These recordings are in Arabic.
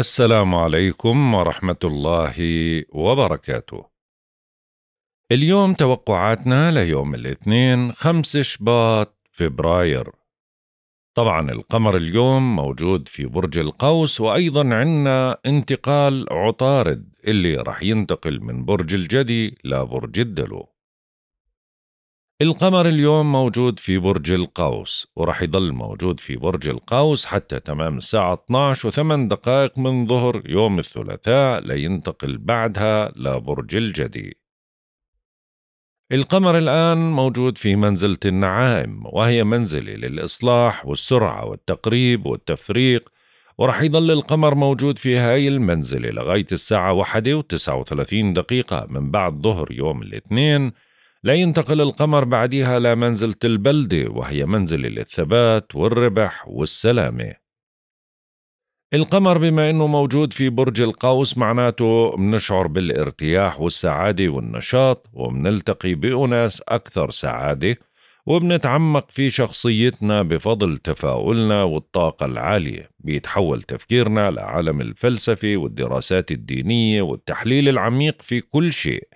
السلام عليكم ورحمة الله وبركاته. اليوم توقعاتنا ليوم الاثنين 5 شباط فبراير. طبعا القمر اليوم موجود في برج القوس وأيضا عندنا انتقال عطارد اللي رح ينتقل من برج الجدي لبرج الدلو. القمر اليوم موجود في برج القوس ورح يضل موجود في برج القوس حتى تمام الساعة 12 و8 دقائق من ظهر يوم الثلاثاء لينتقل بعدها لبرج الجدي القمر الآن موجود في منزلة النعائم وهي منزلة للإصلاح والسرعة والتقريب والتفريق ورح يظل القمر موجود في هاي المنزلة لغاية الساعة 1 و39 دقيقة من بعد ظهر يوم الاثنين لا ينتقل القمر بعدها لمنزلة البلدة وهي منزلة للثبات والربح والسلامة القمر بما انه موجود في برج القوس معناته منشعر بالارتياح والسعادة والنشاط ومنلتقي بأناس أكثر سعادة وبنتعمق في شخصيتنا بفضل تفاؤلنا والطاقة العالية بيتحول تفكيرنا لعالم الفلسفة والدراسات الدينية والتحليل العميق في كل شيء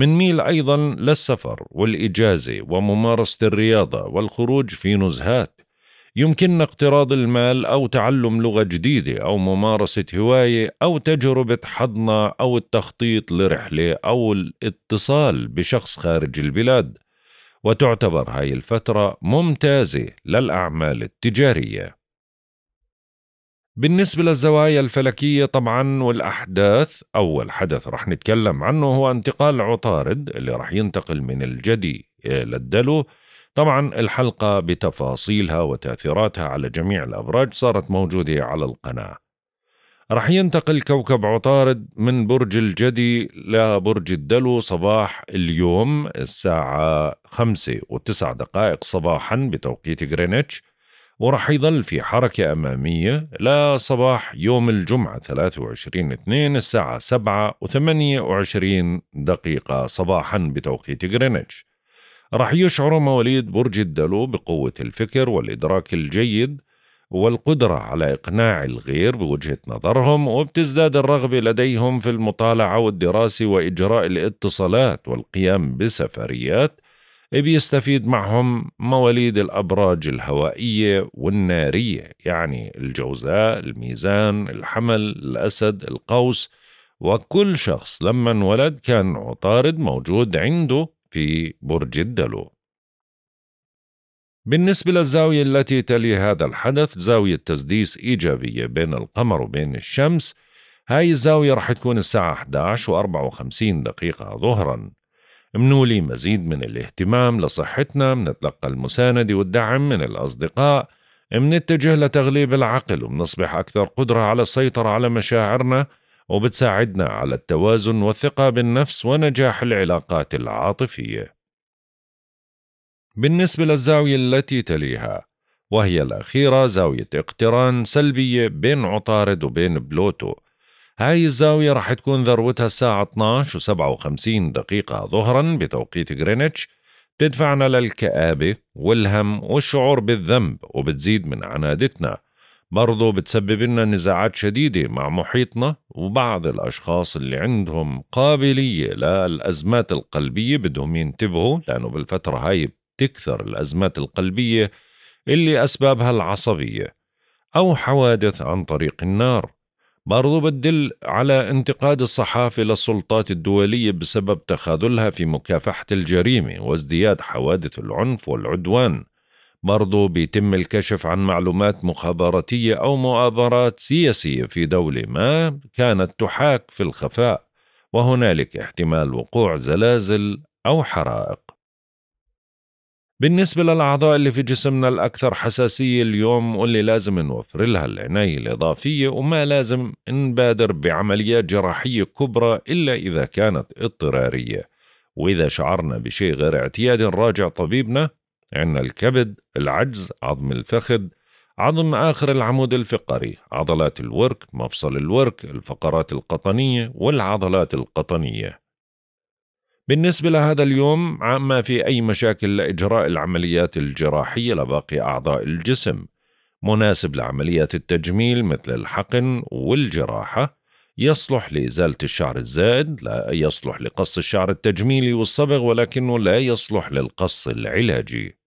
منميل أيضا للسفر والإجازة وممارسة الرياضة والخروج في نزهات يمكننا اقتراض المال أو تعلم لغة جديدة أو ممارسة هواية أو تجربة حضنة أو التخطيط لرحلة أو الاتصال بشخص خارج البلاد وتعتبر هاي الفترة ممتازة للأعمال التجارية بالنسبة للزوايا الفلكية طبعا والأحداث أول حدث رح نتكلم عنه هو انتقال عطارد اللي رح ينتقل من الجدي للدلو طبعا الحلقة بتفاصيلها وتأثيراتها على جميع الأبراج صارت موجودة على القناة رح ينتقل كوكب عطارد من برج الجدي لبرج الدلو صباح اليوم الساعة خمسة وتسع دقائق صباحا بتوقيت غرينتش ورح يظل في حركة أمامية لا صباح يوم الجمعة 23 2 الساعة 7 و 28 دقيقة صباحا بتوقيت غرينتش رح يشعر مواليد برج الدلو بقوة الفكر والإدراك الجيد والقدرة على إقناع الغير بوجهة نظرهم وبتزداد الرغبة لديهم في المطالعة والدراسة وإجراء الاتصالات والقيام بسفريات بيستفيد معهم مواليد الأبراج الهوائية والنارية يعني الجوزاء، الميزان، الحمل، الأسد، القوس وكل شخص لما انولد كان عطارد موجود عنده في برج الدلو بالنسبة للزاوية التي تلي هذا الحدث زاوية تسديس إيجابية بين القمر وبين الشمس هاي الزاوية رح تكون الساعة 11 و54 دقيقة ظهراً منولي مزيد من الاهتمام لصحتنا منتلقى المساندة والدعم من الأصدقاء منتجه لتغليب العقل ومنصبح أكثر قدرة على السيطرة على مشاعرنا وبتساعدنا على التوازن والثقة بالنفس ونجاح العلاقات العاطفية بالنسبة للزاوية التي تليها وهي الأخيرة زاوية اقتران سلبية بين عطارد وبين بلوتو هاي الزاوية راح تكون ذروتها الساعة 12 و57 دقيقة ظهرا بتوقيت غرينتش بتدفعنا للكآبة والهم والشعور بالذنب وبتزيد من عنادتنا برضو بتسبب لنا نزاعات شديدة مع محيطنا وبعض الأشخاص اللي عندهم قابلية للأزمات القلبية بدهم ينتبهوا لأنه بالفترة هاي بتكثر الأزمات القلبية اللي أسبابها العصبية أو حوادث عن طريق النار برضو بتدل على انتقاد الصحافة للسلطات الدولية بسبب تخاذلها في مكافحة الجريمة وازدياد حوادث العنف والعدوان برضو بيتم الكشف عن معلومات مخابراتية أو مؤامرات سياسية في دولة ما كانت تحاك في الخفاء وهنالك احتمال وقوع زلازل أو حرائق بالنسبة للأعضاء اللي في جسمنا الأكثر حساسية اليوم واللي لازم نوفر لها العناية الإضافية وما لازم نبادر بعمليات جراحية كبرى إلا إذا كانت اضطرارية وإذا شعرنا بشيء غير اعتيادي نراجع طبيبنا عندنا الكبد، العجز، عظم الفخذ، عظم آخر العمود الفقري، عضلات الورك، مفصل الورك، الفقرات القطنية والعضلات القطنية بالنسبة لهذا اليوم ما في أي مشاكل لإجراء العمليات الجراحية لباقي أعضاء الجسم مناسب لعمليات التجميل مثل الحقن والجراحة يصلح لإزالة الشعر الزائد لا يصلح لقص الشعر التجميلي والصبغ ولكنه لا يصلح للقص العلاجي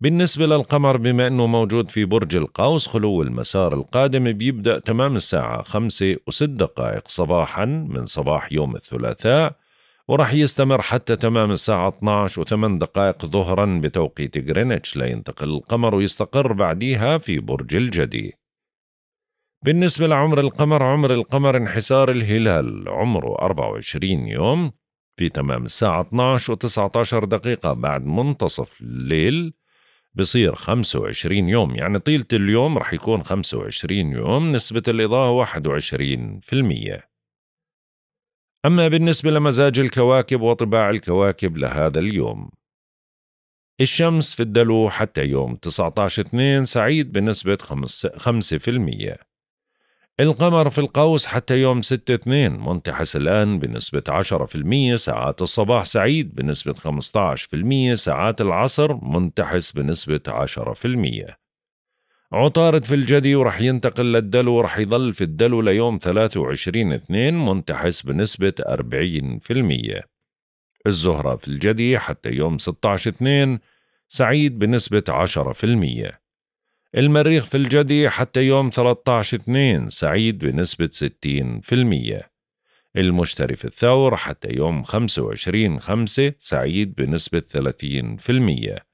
بالنسبة للقمر بما أنه موجود في برج القوس خلو المسار القادم بيبدأ تمام الساعة 5 و6 دقائق صباحا من صباح يوم الثلاثاء وراح يستمر حتى تمام الساعة 12 و8 دقائق ظهرا بتوقيت غرينتش لينتقل القمر ويستقر بعديها في برج الجدي بالنسبة لعمر القمر عمر القمر انحسار الهلال عمره 24 يوم في تمام الساعة 12 و19 دقيقة بعد منتصف الليل بصير 25 يوم يعني طيلة اليوم رح يكون 25 يوم نسبة الإضاءة 21% أما بالنسبة لمزاج الكواكب وطباع الكواكب لهذا اليوم الشمس في الدلو حتى يوم 19/2 سعيد بنسبة 5% القمر في القوس حتى يوم 6/2 منتحس الآن بنسبة 10% ساعات الصباح سعيد بنسبة 15% ساعات العصر منتحس بنسبة 10% عطارد في الجدي ورح ينتقل للدلو ورح يظل في الدلو ليوم 23 2 منتحس بنسبة 40% الزهرة في الجدي حتى يوم 16 2 سعيد بنسبة 10% المريخ في الجدي حتى يوم 13 2 سعيد بنسبة 60% المشتري في الثور حتى يوم 25 5 سعيد بنسبة 30%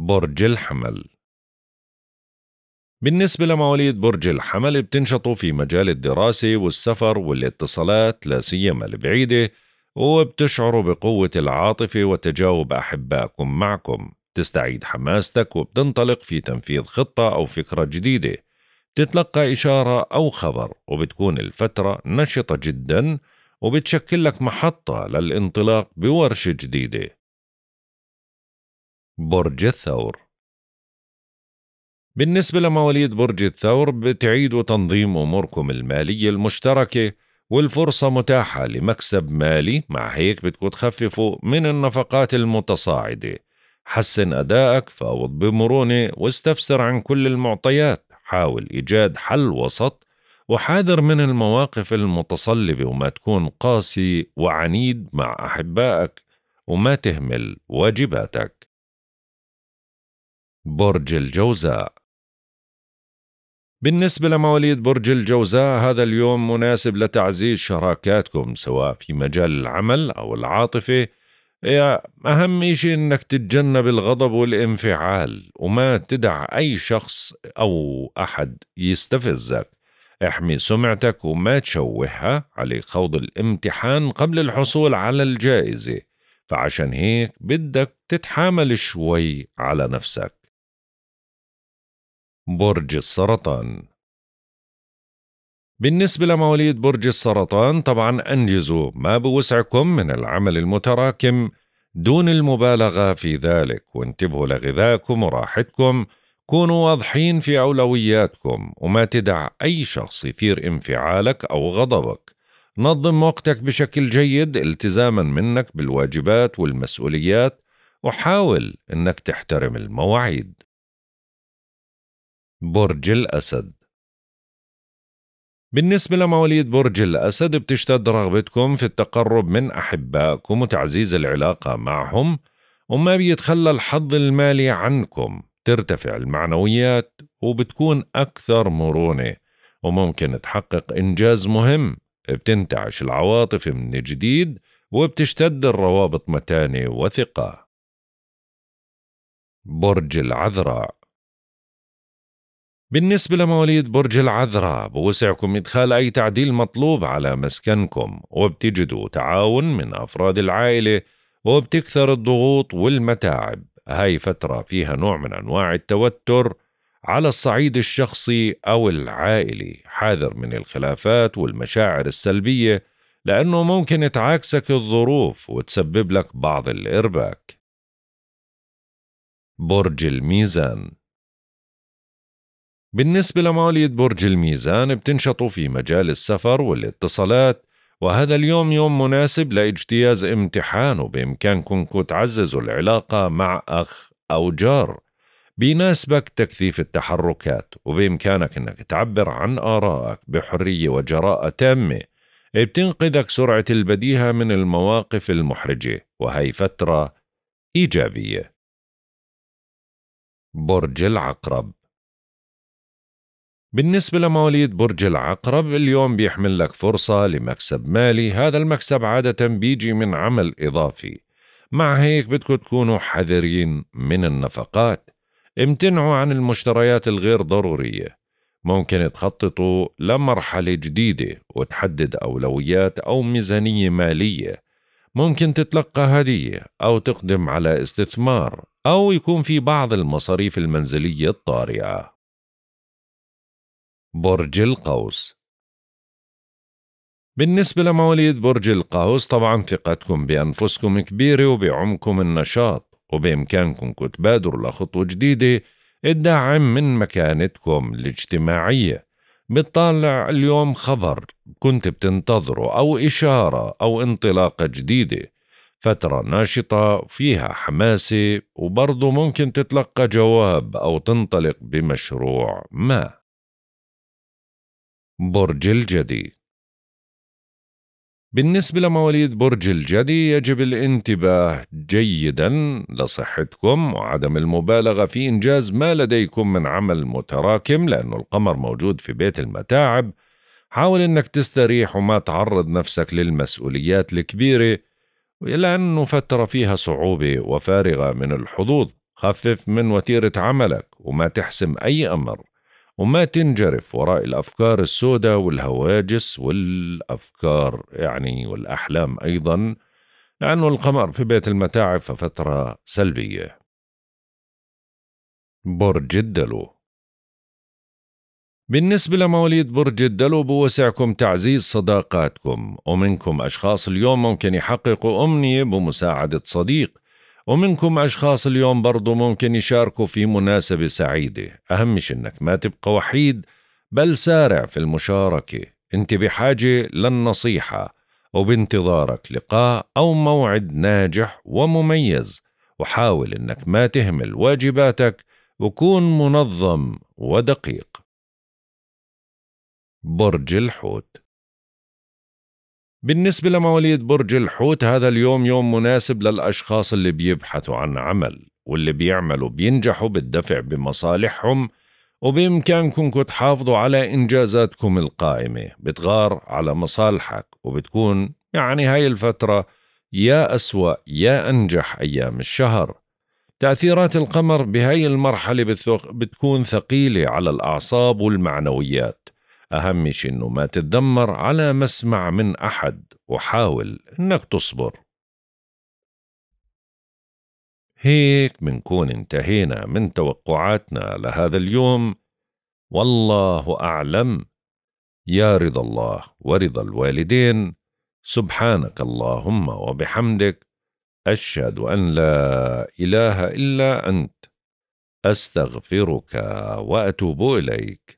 برج الحمل بالنسبة لمواليد برج الحمل بتنشطوا في مجال الدراسة والسفر والاتصالات لا سيما البعيدة وبتشعروا بقوة العاطفة وتجاوب أحبائكم معكم تستعيد حماستك وبتنطلق في تنفيذ خطة أو فكرة جديدة بتتلقى إشارة أو خبر وبتكون الفترة نشطة جدا وبتشكل لك محطة للانطلاق بورشة جديدة برج الثور بالنسبة لمواليد برج الثور بتعيدوا تنظيم أموركم المالية المشتركة والفرصة متاحة لمكسب مالي مع هيك بتكون تخففوا من النفقات المتصاعدة حسن أدائك فاوض بمرونة واستفسر عن كل المعطيات حاول إيجاد حل وسط وحاذر من المواقف المتصلبة وما تكون قاسي وعنيد مع أحبائك وما تهمل واجباتك برج الجوزاء بالنسبة لمواليد برج الجوزاء هذا اليوم مناسب لتعزيز شراكاتكم سواء في مجال العمل أو العاطفة أهم شيء أنك تتجنب الغضب والانفعال وما تدع أي شخص أو أحد يستفزك احمي سمعتك وما تشوهها على خوض الامتحان قبل الحصول على الجائزة فعشان هيك بدك تتحامل شوي على نفسك برج السرطان بالنسبة لمواليد برج السرطان طبعا أنجزوا ما بوسعكم من العمل المتراكم دون المبالغة في ذلك وانتبهوا لغذائكم وراحتكم كونوا واضحين في أولوياتكم وما تدع أي شخص يثير انفعالك أو غضبك نظم وقتك بشكل جيد التزاما منك بالواجبات والمسؤوليات وحاول انك تحترم المواعيد برج الأسد بالنسبة لمواليد برج الأسد بتشتد رغبتكم في التقرب من أحبائكم وتعزيز العلاقة معهم وما بيتخلى الحظ المالي عنكم ترتفع المعنويات وبتكون أكثر مرونة وممكن تحقق إنجاز مهم بتنتعش العواطف من جديد وبتشتد الروابط متانة وثقة برج العذراء بالنسبة لمواليد برج العذراء بوسعكم إدخال أي تعديل مطلوب على مسكنكم وبتجدوا تعاون من أفراد العائلة وبتكثر الضغوط والمتاعب هاي فترة فيها نوع من أنواع التوتر على الصعيد الشخصي أو العائلي حاذر من الخلافات والمشاعر السلبية لأنه ممكن تعاكسك الظروف وتسبب لك بعض الإرباك برج الميزان بالنسبة لمواليد برج الميزان بتنشطوا في مجال السفر والاتصالات وهذا اليوم يوم مناسب لاجتياز امتحان وبإمكانكم تعززوا العلاقة مع أخ أو جار بيناسبك تكثيف التحركات وبإمكانك أنك تعبر عن آرائك بحرية وجراءة تامة بتنقذك سرعة البديهة من المواقف المحرجة وهي فترة إيجابية برج العقرب بالنسبة لمواليد برج العقرب اليوم بيحمل لك فرصة لمكسب مالي هذا المكسب عادة بيجي من عمل إضافي مع هيك بدكم تكونوا حذرين من النفقات امتنعوا عن المشتريات الغير ضرورية ممكن تخططوا لمرحلة جديدة وتحدد أولويات أو ميزانية مالية ممكن تتلقى هدية أو تقدم على استثمار أو يكون في بعض المصاريف المنزلية الطارئة برج القوس بالنسبة لمواليد برج القوس طبعا ثقتكم بأنفسكم كبيرة وبعمكم النشاط وبإمكانكم تبادروا لخطوة جديدة الدعم من مكانتكم الاجتماعية بتطالع اليوم خبر كنت بتنتظره أو إشارة أو انطلاقة جديدة فترة ناشطة فيها حماسة وبرضو ممكن تتلقى جواب أو تنطلق بمشروع ما برج الجدي بالنسبة لمواليد برج الجدي يجب الانتباه جيدا لصحتكم وعدم المبالغة في إنجاز ما لديكم من عمل متراكم لأن القمر موجود في بيت المتاعب حاول أنك تستريح وما تعرض نفسك للمسؤوليات الكبيرة لأنه فترة فيها صعوبة وفارغة من الحظوظ خفف من وتيرة عملك وما تحسم أي أمر وما تنجرف وراء الأفكار السوداء والهواجس والأفكار يعني والأحلام أيضا لأنه القمر في بيت المتاعب ففترة سلبية برج الدلو بالنسبة لمواليد برج الدلو بوسعكم تعزيز صداقاتكم ومنكم أشخاص اليوم ممكن يحققوا أمنية بمساعدة صديق ومنكم أشخاص اليوم برضو ممكن يشاركوا في مناسبة سعيدة أهمش أنك ما تبقى وحيد بل سارع في المشاركة أنت بحاجة للنصيحة وبانتظارك لقاء أو موعد ناجح ومميز وحاول أنك ما تهمل واجباتك وكون منظم ودقيق برج الحوت بالنسبة لمواليد برج الحوت هذا اليوم يوم مناسب للأشخاص اللي بيبحثوا عن عمل واللي بيعملوا بينجحوا بالدفع بمصالحهم وبإمكانكم تحافظوا على إنجازاتكم القائمة بتغار على مصالحك وبتكون يعني هاي الفترة يا أسوأ يا أنجح أيام الشهر تأثيرات القمر بهاي المرحلة بتكون ثقيلة على الأعصاب والمعنويات أهم شيء إنه ما تتذمر على مسمع من أحد وحاول إنك تصبر هيك منكون انتهينا من توقعاتنا لهذا اليوم والله أعلم يا رضا الله ورضا الوالدين سبحانك اللهم وبحمدك أشهد أن لا إله إلا أنت أستغفرك وأتوب إليك